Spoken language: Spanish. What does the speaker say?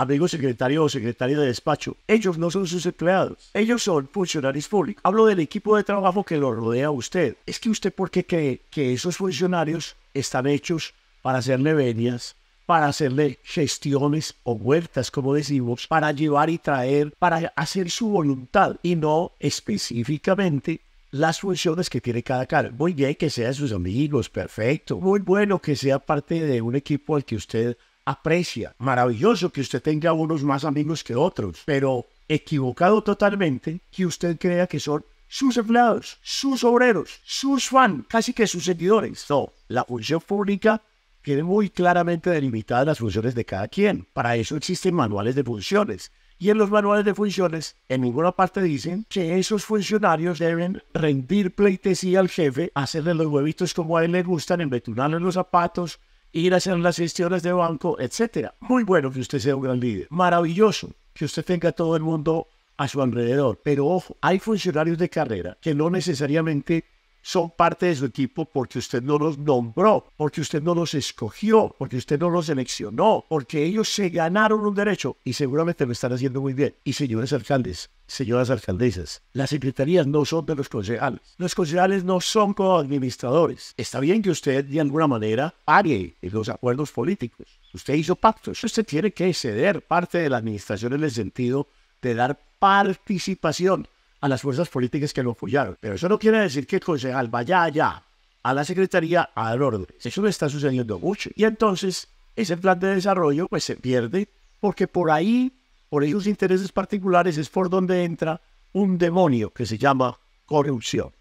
amigo secretario o secretaria de despacho. Ellos no son sus empleados, ellos son funcionarios públicos. Hablo del equipo de trabajo que lo rodea a usted. Es que usted porque cree que esos funcionarios están hechos para hacerle venias, para hacerle gestiones o vueltas, como decimos, para llevar y traer, para hacer su voluntad y no específicamente las funciones que tiene cada cargo. Muy bien que sean sus amigos, perfecto. Muy bueno que sea parte de un equipo al que usted aprecia. Maravilloso que usted tenga unos más amigos que otros, pero equivocado totalmente que usted crea que son sus empleados, sus obreros, sus fans, casi que sus seguidores. No, la función pública tiene muy claramente delimitadas las funciones de cada quien. Para eso existen manuales de funciones. Y en los manuales de funciones, en ninguna parte dicen que esos funcionarios deben rendir pleitesía al jefe, hacerle los huevitos como a él le gustan, embetunarle los zapatos, ir a hacer las gestiones de banco, etcétera. Muy bueno que usted sea un gran líder. Maravilloso que usted tenga a todo el mundo a su alrededor. Pero ojo, hay funcionarios de carrera que no necesariamente son parte de su equipo porque usted no los nombró, porque usted no los escogió, porque usted no los seleccionó, porque ellos se ganaron un derecho y seguramente lo están haciendo muy bien. Y señores alcaldes, señoras alcaldesas, las secretarías no son de los concejales. Los concejales no son coadministradores. Está bien que usted de alguna manera en los acuerdos políticos. Usted hizo pactos. Usted tiene que ceder parte de la administración en el sentido de dar participación a las fuerzas políticas que lo apoyaron. Pero eso no quiere decir que el concejal vaya allá a la Secretaría al orden. Eso no está sucediendo mucho. Y entonces ese plan de desarrollo pues se pierde porque por ahí, por esos intereses particulares, es por donde entra un demonio que se llama corrupción.